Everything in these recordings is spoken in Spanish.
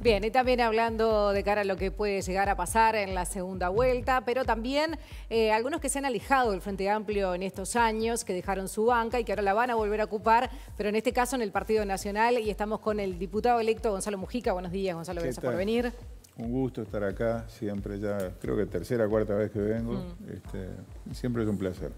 Bien, y también hablando de cara a lo que puede llegar a pasar en la segunda vuelta, pero también eh, algunos que se han alejado del Frente Amplio en estos años, que dejaron su banca y que ahora la van a volver a ocupar, pero en este caso en el Partido Nacional y estamos con el diputado electo Gonzalo Mujica. Buenos días, Gonzalo, gracias por venir. Un gusto estar acá, siempre ya, creo que tercera, o cuarta vez que vengo, mm. este, siempre es un placer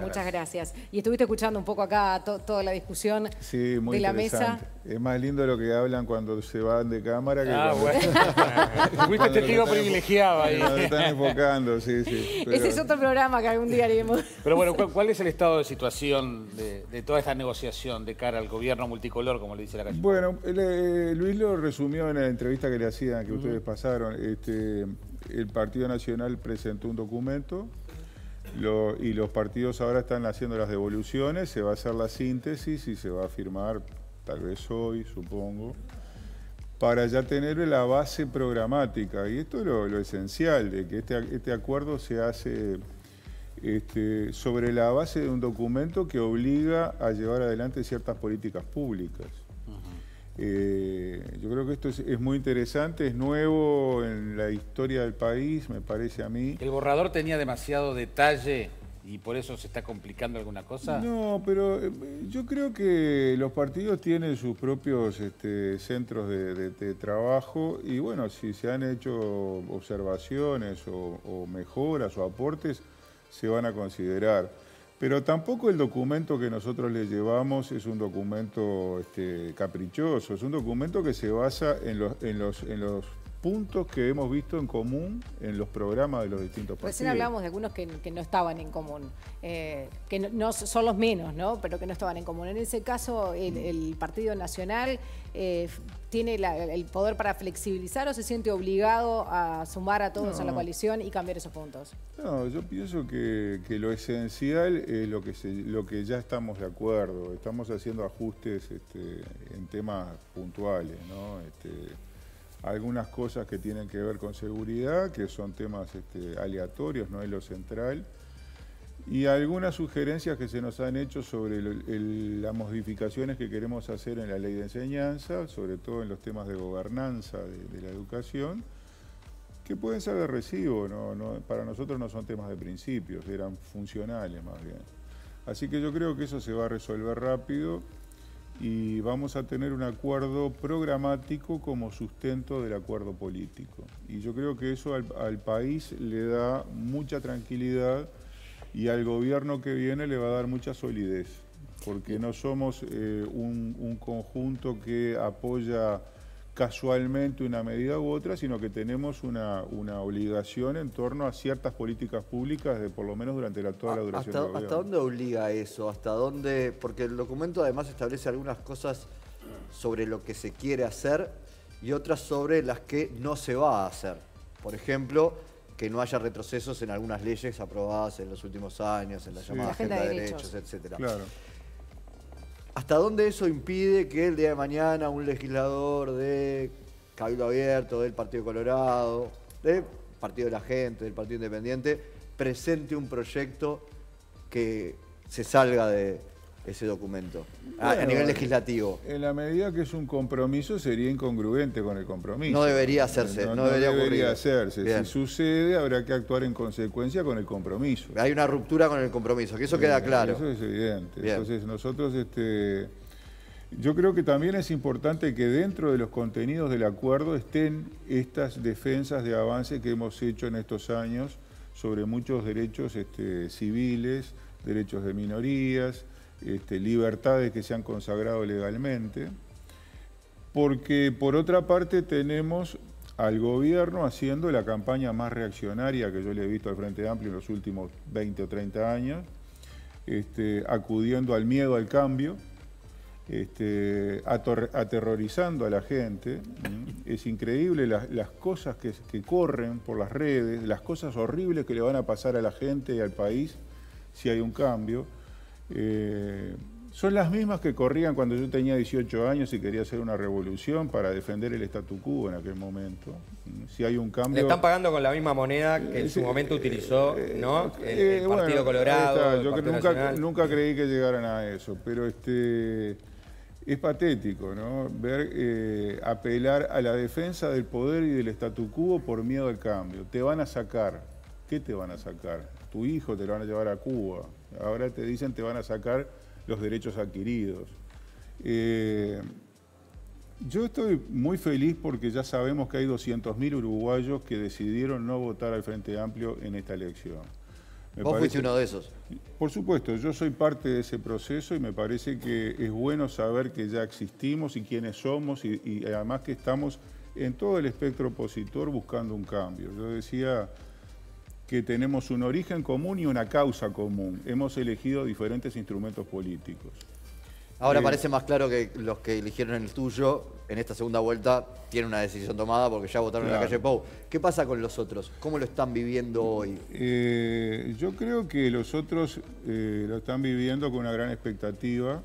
muchas, gracias. Y estuviste escuchando un poco acá toda la discusión sí, muy de la mesa. Es más lindo lo que hablan cuando se van de cámara que ah, cuando... bueno. Fuiste testigo privilegiado están enfocando, sí, sí. Ese es otro programa que algún día haremos. Pero bueno, ¿cuál, es el estado de situación de, toda esta negociación de cara al gobierno multicolor, como le dice la canción? Bueno, eh, Luis lo resumió en la entrevista que le hacían, que ustedes pasaron. Este, el Partido Nacional presentó un documento y los partidos ahora están haciendo las devoluciones, se va a hacer la síntesis y se va a firmar tal vez hoy, supongo, para ya tener la base programática. Y esto es lo, esencial, de que este, este acuerdo se hace este, sobre la base de un documento que obliga a llevar adelante ciertas políticas públicas. Eh, yo creo que esto es, muy interesante, es nuevo en la historia del país, me parece a mí. ¿El borrador tenía demasiado detalle y por eso se está complicando alguna cosa? No, pero eh, yo creo que los partidos tienen sus propios este, centros de, trabajo y bueno, si se han hecho observaciones o mejoras o aportes, se van a considerar. Pero tampoco el documento que nosotros le llevamos es un documento este, caprichoso, es un documento que se basa en los, en los, en los puntos que hemos visto en común en los programas de los distintos partidos. Recién hablamos de algunos que, no estaban en común, eh, que no, son los menos, ¿no? pero que no estaban en común. En ese caso, el, mm. Partido Nacional eh, tiene el poder para flexibilizar o se siente obligado a sumar a todos a la coalición y cambiar esos puntos. No, yo pienso que, lo esencial es lo que, se, lo que ya estamos de acuerdo. Estamos haciendo ajustes este, en temas puntuales, ¿no? Este, algunas cosas que tienen que ver con seguridad, que son temas este, aleatorios, no es lo central, y algunas sugerencias que se nos han hecho sobre las modificaciones que queremos hacer en la ley de enseñanza, sobre todo en los temas de gobernanza de, la educación, que pueden ser de recibo, no, para nosotros no son temas de principios, eran funcionales más bien. Así que yo creo que eso se va a resolver rápido y vamos a tener un acuerdo programático como sustento del acuerdo político. Y yo creo que eso al, país le da mucha tranquilidad y al gobierno que viene le va a dar mucha solidez, porque no somos eh, un conjunto que apoya casualmente una medida u otra, sino que tenemos una, una obligación en torno a ciertas políticas públicas, de por lo menos durante la, toda la duración ¿Hasta, del dónde obliga eso? ¿Hasta dónde? Porque el documento además establece algunas cosas sobre lo que se quiere hacer y otras sobre las que no se va a hacer. Por ejemplo, que no haya retrocesos en algunas leyes aprobadas en los últimos años, en la llamada agenda, de derechos, etcétera. etc. Claro. ¿Hasta dónde eso impide que el día de mañana un legislador de Cabildo Abierto, del Partido Colorado, del Partido de la Gente, del Partido Independiente, presente un proyecto que se salga de, ese documento ah, a, nivel legislativo? En la medida que es un compromiso, sería incongruente con el compromiso. No debería hacerse, no, debería, hacerse. Si sucede, habrá que actuar en consecuencia con el compromiso. Hay una ruptura con el compromiso, que eso queda claro. Eso es evidente. Entonces, nosotros... este yo creo que también es importante que dentro de los contenidos del acuerdo estén estas defensas de avance que hemos hecho en estos años sobre muchos derechos este, civiles, derechos de minorías, este, libertades que se han consagrado legalmente, porque por otra parte tenemos al gobierno haciendo la campaña más reaccionaria que yo le he visto al Frente Amplio en los últimos 20 o 30 años, este, acudiendo al miedo al cambio, este, aterrorizando a la gente. Es increíble las, cosas que, corren por las redes, las cosas horribles que le van a pasar a la gente y al país si hay un cambio. Eh, son las mismas que corrían cuando yo tenía 18 años y quería hacer una revolución para defender el statu quo en aquel momento. Si hay un cambio... Le están pagando con la misma moneda que en su momento utilizó ¿no? el, Partido Colorado. yo nunca, nunca, creí que llegaran a eso, pero este, es patético ¿no? ver eh, apelar a la defensa del poder y del statu quo por miedo al cambio. Te van a sacar. ¿Qué te van a sacar? hijo te lo van a llevar a Cuba. Ahora te dicen te van a sacar los derechos adquiridos. Eh, yo estoy muy feliz porque ya sabemos que hay 200.000 uruguayos que decidieron no votar al Frente Amplio en esta elección. fuiste uno de esos? Por supuesto, yo soy parte de ese proceso y me parece que es bueno saber que ya existimos y quiénes somos y, y además que estamos en todo el espectro opositor buscando un cambio. Yo decía que tenemos un origen común y una causa común. Hemos elegido diferentes instrumentos políticos. Ahora eh, parece más claro que los que eligieron el tuyo en esta segunda vuelta tienen una decisión tomada porque ya votaron en la calle pau ¿Qué pasa con los otros? ¿Cómo lo están viviendo hoy? Eh, yo creo que los otros eh, lo están viviendo con una gran expectativa.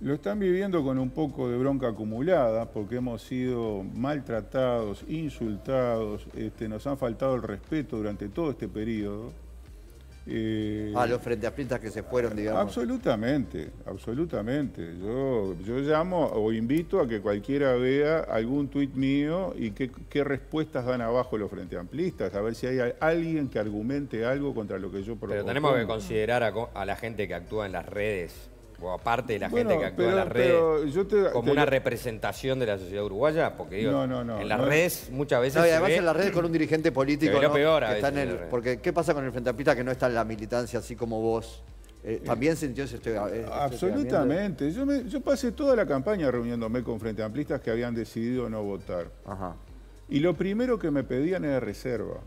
Lo están viviendo con un poco de bronca acumulada porque hemos sido maltratados, insultados, este, nos han faltado el respeto durante todo este periodo. Eh, a los frente que se fueron, digamos. Absolutamente, absolutamente. Yo, yo llamo o invito a que cualquiera vea algún tuit mío y qué, respuestas dan abajo los frente amplistas, a ver si hay alguien que argumente algo contra lo que yo propongo. Pero tenemos que considerar a la gente que actúa en las redes o aparte de la gente que actúa en las redes, como una representación de la sociedad uruguaya? Porque digo, en las redes muchas veces. No, y además en las redes con un dirigente político. que está en el, porque, ¿qué pasa con el Frente Amplista que no está en la militancia así como vos? Eh, eh, ¿También sintió ese este, este, este Absolutamente. Yo, yo pasé toda la campaña reuniéndome con frente amplistas que habían decidido no votar. Y lo primero que me pedían era reserva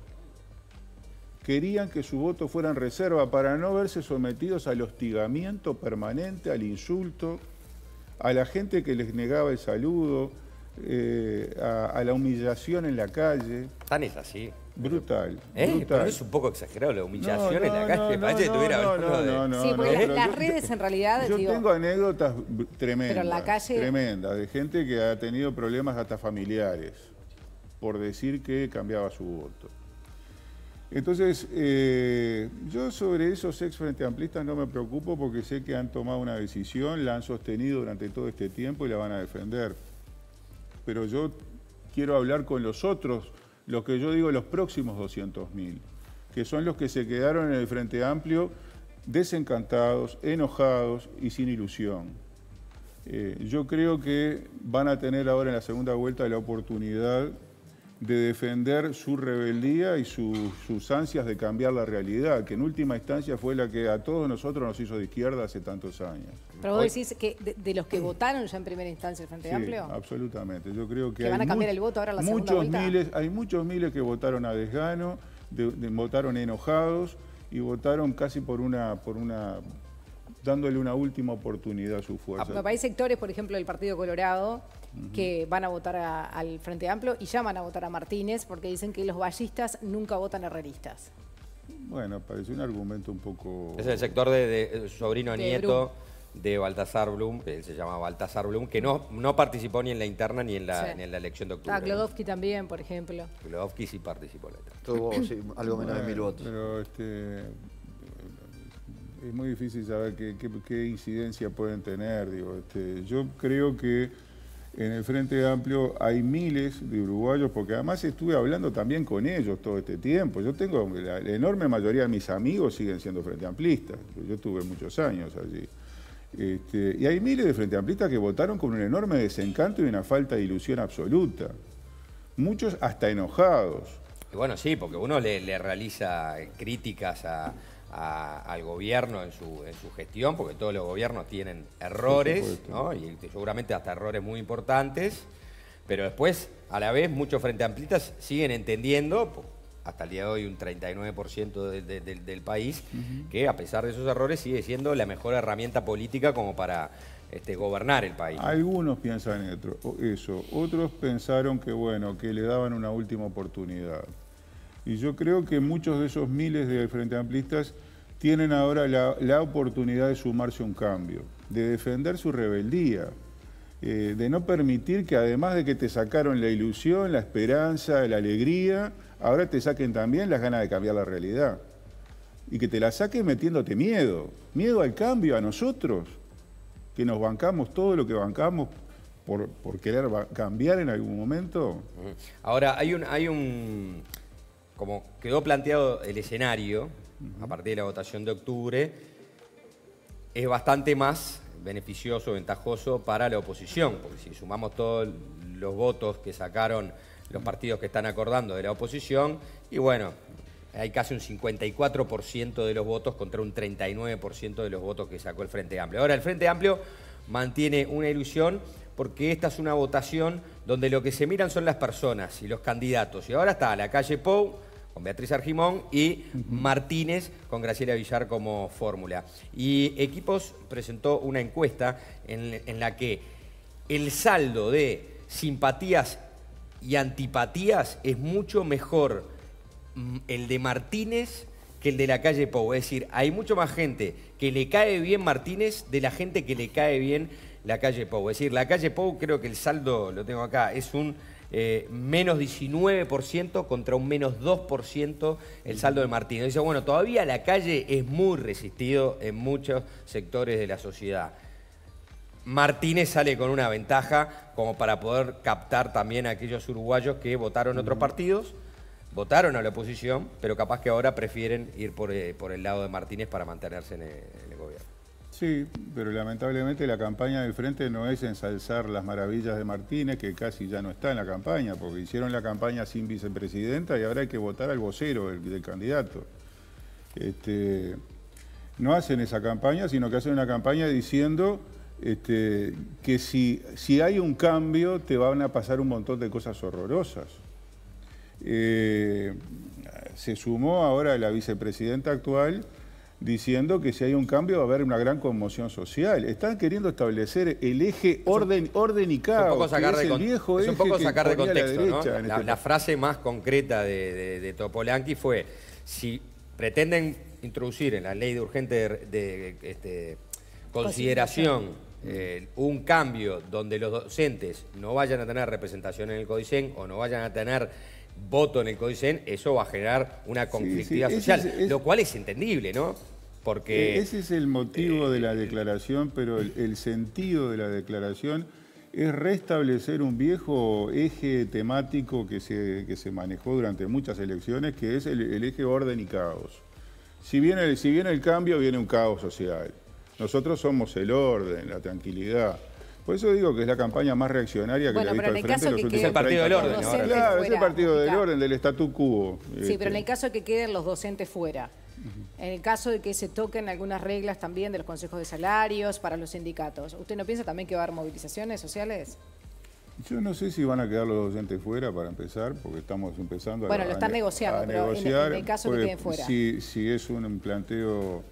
querían que su voto fuera en reserva para no verse sometidos al hostigamiento permanente, al insulto, a la gente que les negaba el saludo, eh, a, la humillación en la calle. Tan es así. Brutal, eh, Pero es un poco exagerado la humillación en la calle. No, no, no, yo, en realidad... Yo tengo anécdotas tremendas. la calle... Tremendas, de gente que ha tenido problemas hasta familiares por decir que cambiaba su voto. Entonces, eh, yo sobre esos ex Frente Amplistas no me preocupo porque sé que han tomado una decisión, la han sostenido durante todo este tiempo y la van a defender. Pero yo quiero hablar con los otros, los que yo digo, los próximos 200.000, que son los que se quedaron en el Frente Amplio desencantados, enojados y sin ilusión. Eh, yo creo que van a tener ahora en la segunda vuelta la oportunidad de defender su rebeldía y sus ansias de cambiar la realidad, que en última instancia fue la que a todos nosotros nos hizo de izquierda hace tantos años. Pero vos decís que de, los que votaron ya en primera instancia el Frente sí, Amplio. Absolutamente. Yo creo que. van a cambiar el voto ahora la muchos miles, Hay muchos miles que votaron a desgano, votaron enojados y votaron casi por una, por una dándole una última oportunidad a su fuerza. Hay sectores, por ejemplo, del Partido Colorado, que van a votar al Frente Amplio y llaman a votar a Martínez porque dicen que los vallistas nunca votan a herreristas. Bueno, parece un argumento un poco... Es el sector de, sobrino nieto de Baltasar Blum, que él se llama Baltasar Blum, que no, no participó ni en la interna ni en la, en la elección de ah, octubre. Ah, también, por ejemplo. Klodowski sí participó en Tuvo algo menos de mil votos. Pero este, es muy difícil saber qué, qué incidencia pueden tener. Digo, este, yo creo que en el Frente Amplio hay miles de uruguayos, porque además estuve hablando también con ellos todo este tiempo. Yo tengo, la, enorme mayoría de mis amigos siguen siendo Frente Amplistas. Yo estuve muchos años allí. Este, y hay miles de Frente Amplistas que votaron con un enorme desencanto y una falta de ilusión absoluta. Muchos hasta enojados. bueno, sí, porque uno le realiza críticas a al gobierno en su, gestión, porque todos los gobiernos tienen errores, y este, seguramente hasta errores muy importantes, pero después, a la vez, muchos frente amplistas siguen entendiendo, hasta el día de hoy un 39% del país, que a pesar de esos errores sigue siendo la mejor herramienta política como para este, gobernar el país. Algunos piensan eso, otros pensaron que bueno, que le daban una última oportunidad. Y yo creo que muchos de esos miles de Frente Amplistas tienen ahora la, oportunidad de sumarse a un cambio, de defender su rebeldía, eh, de no permitir que además de que te sacaron la ilusión, la esperanza, la alegría, ahora te saquen también las ganas de cambiar la realidad. Y que te la saquen metiéndote miedo, miedo al cambio, a nosotros, que nos bancamos todo lo que bancamos por, por querer cambiar en algún momento. Ahora, hay un... Hay un como quedó planteado el escenario, a partir de la votación de octubre, es bastante más beneficioso, ventajoso para la oposición, porque si sumamos todos los votos que sacaron los partidos que están acordando de la oposición, y bueno, hay casi un 54% de los votos contra un 39% de los votos que sacó el Frente Amplio. Ahora, el Frente Amplio mantiene una ilusión porque esta es una votación donde lo que se miran son las personas y los candidatos. Y ahora está la calle Pou, con Beatriz Argimón y Martínez con Graciela Villar como fórmula. Y Equipos presentó una encuesta en, la que el saldo de simpatías y antipatías es mucho mejor mm, el de Martínez que el de la calle Pou. Es decir, hay mucho más gente que le cae bien Martínez de la gente que le cae bien la calle Pou. Es decir, la calle Pou creo que el saldo, lo tengo acá, es un eh, menos 19% contra un menos 2% el saldo de Martínez. Dice, bueno, todavía la calle es muy resistido en muchos sectores de la sociedad. Martínez sale con una ventaja como para poder captar también a aquellos uruguayos que votaron otros partidos, votaron a la oposición, pero capaz que ahora prefieren ir por, eh, el lado de Martínez para mantenerse en el, en el Sí, pero lamentablemente la campaña del Frente no es ensalzar las maravillas de Martínez, que casi ya no está en la campaña, porque hicieron la campaña sin vicepresidenta y ahora hay que votar al vocero del, candidato. Este, no hacen esa campaña, sino que hacen una campaña diciendo este, que si, si hay un cambio te van a pasar un montón de cosas horrorosas. Eh, se sumó ahora la vicepresidenta actual diciendo que si hay un cambio va a haber una gran conmoción social. Están queriendo establecer el eje orden, orden y caos, es un poco sacar de contexto. La, ¿no? Este la, frase más concreta de, de, Topolanqui fue, si pretenden introducir en la ley de urgente de, este, consideración... Eh, un cambio donde los docentes no vayan a tener representación en el CODICEN o no vayan a tener voto en el CODICEN, eso va a generar una conflictividad social, lo cual es entendible, ¿no? E-, ese es el motivo de eh, la eh, declaración, eh, pero el, sentido de la declaración es restablecer un viejo eje temático que se, se manejó durante muchas elecciones, que es el, eje orden y caos. Si viene, el, si viene el cambio, viene un caos social. Nosotros somos el orden, la tranquilidad. Por eso digo que es la campaña más reaccionaria que le ha visto al frente de los últimos Es el partido del orden. Claro, es el partido del orden, del statu quo. Sí, pero en el este. caso de que queden los docentes fuera, en el caso de que se toquen algunas reglas también de los consejos de salarios para los sindicatos, ¿usted no piensa también que va a haber movilizaciones sociales? Yo no sé si van a quedar los docentes fuera para empezar, porque estamos empezando bueno, a... Bueno, lo están negociando, pero en, el, caso que pues, queden fuera. Si, es un planteo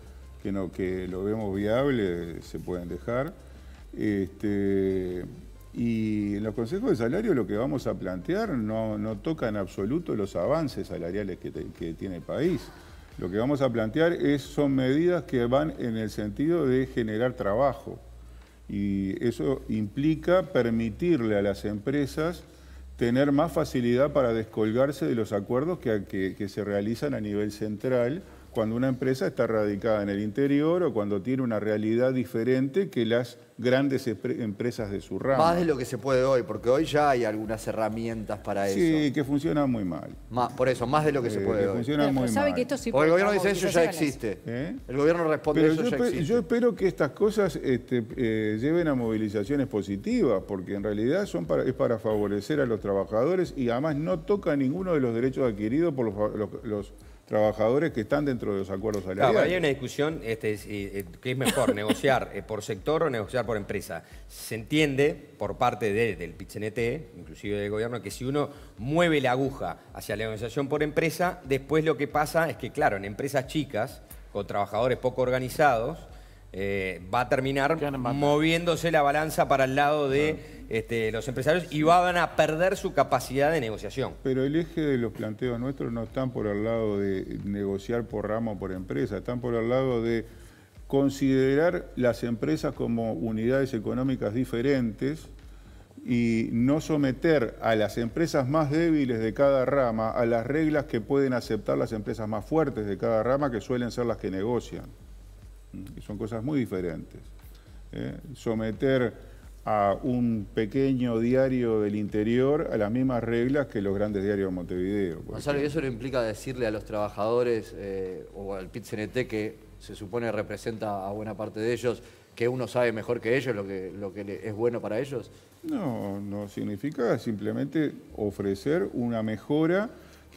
que, lo vemos viable, se pueden dejar. Este, y en los consejos de salario lo que vamos a plantear no, toca en absoluto los avances salariales que tiene el país. Lo que vamos a plantear es, son medidas que van en el sentido de generar trabajo y eso implica permitirle a las empresas tener más facilidad para descolgarse de los acuerdos que se realizan a nivel central cuando una empresa está radicada en el interior o cuando tiene una realidad diferente que las grandes empresas de su ramo. Más de lo que se puede hoy, porque hoy ya hay algunas herramientas para eso. Sí, que funcionan muy mal. Más, por eso, más de lo que se eh, puede hoy. funcionan muy mal. el gobierno dice eso ya existe. ¿Eh? El gobierno responde eso yo ya existe. Yo espero que estas cosas este, eh, lleven a movilizaciones positivas, porque en realidad son para, es para favorecer a los trabajadores y además no toca ninguno de los derechos adquiridos por los trabajadores que están dentro de los acuerdos salariales. Claro, hay una discusión este, eh, eh, que es mejor, negociar eh, por sector o negociar por empresa. Se entiende por parte del cnt inclusive del gobierno, que si uno mueve la aguja hacia la negociación por empresa, después lo que pasa es que, claro, en empresas chicas, con trabajadores poco organizados, va a terminar moviéndose la balanza para el lado de... Este, los empresarios y van a perder su capacidad de negociación. Pero el eje de los planteos nuestros no están por el lado de negociar por rama o por empresa, están por el lado de considerar las empresas como unidades económicas diferentes y no someter a las empresas más débiles de cada rama a las reglas que pueden aceptar las empresas más fuertes de cada rama, que suelen ser las que negocian. Mm, son cosas muy diferentes. ¿eh? Someter a un pequeño diario del interior a las mismas reglas que los grandes diarios de Montevideo. Gonzalo, ¿y eso no implica decirle a los trabajadores eh, o al pit que se supone representa a buena parte de ellos, que uno sabe mejor que ellos lo que, lo que es bueno para ellos? No, no significa simplemente ofrecer una mejora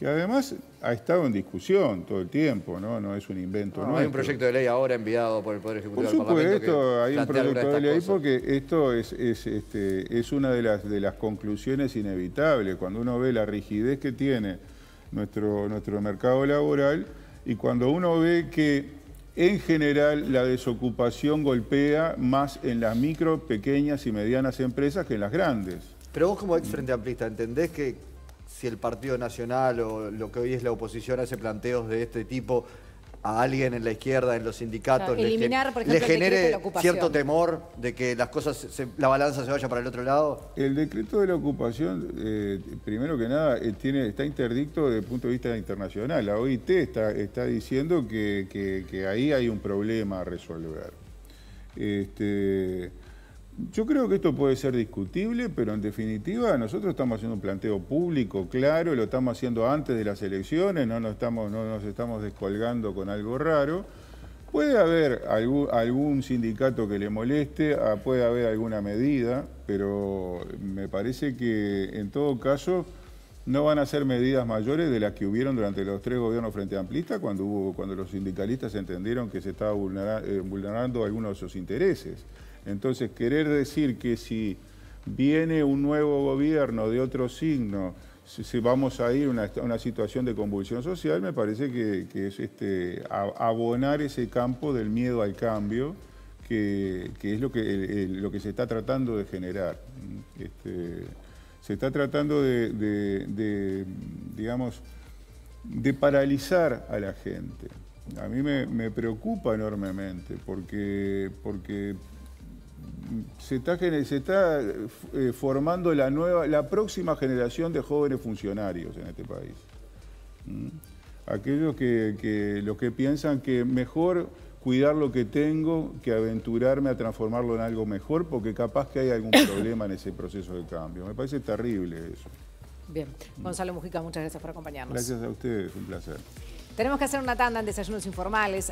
y además ha estado en discusión todo el tiempo, no, no es un invento no, Hay un proyecto de ley ahora enviado por el Poder Ejecutivo por supuesto, hay un proyecto de ley porque esto es, este, es una de las, de las conclusiones inevitables. Cuando uno ve la rigidez que tiene nuestro, nuestro mercado laboral y cuando uno ve que en general, la desocupación golpea más en las micro, pequeñas y medianas empresas que en las grandes. Pero vos como ex Frente Amplista, ¿entendés que si el Partido Nacional o lo que hoy es la oposición hace planteos de este tipo a alguien en la izquierda, en los sindicatos, le, genere cierto temor de que las cosas, la balanza se vaya para el otro lado? El decreto de la ocupación, eh, primero que nada, eh, tiene, está interdicto desde el punto de vista internacional. La OIT está, está diciendo que, ahí hay un problema a resolver. Este, yo creo que esto puede ser discutible, pero en definitiva nosotros estamos haciendo un planteo público, claro, lo estamos haciendo antes de las elecciones, no nos estamos, descolgando con algo raro. Puede haber algún, sindicato que le moleste, ah, puede haber alguna medida, pero me parece que en todo caso no van a ser medidas mayores de las que hubieron durante los tres gobiernos frente amplista cuando, hubo, cuando los sindicalistas entendieron que se estaba eh, vulnerando algunos de sus intereses. Entonces, querer decir que si viene un nuevo gobierno de otro signo, si, vamos a ir a una, situación de convulsión social, me parece que, es este, abonar ese campo del miedo al cambio, que, es lo que, lo que se está tratando de generar. Este, se está tratando de, digamos, de paralizar a la gente. A mí me, me preocupa enormemente porque, porque se está, se está eh, formando la, nueva, la próxima generación de jóvenes funcionarios en este país. ¿Mm? Aquellos que, que, los que piensan que mejor cuidar lo que tengo que aventurarme a transformarlo en algo mejor, porque capaz que hay algún problema en ese proceso de cambio. Me parece terrible eso. Bien. Mm. Gonzalo Mujica, muchas gracias por acompañarnos. Gracias a ustedes, un placer. Tenemos que hacer una tanda en desayunos informales.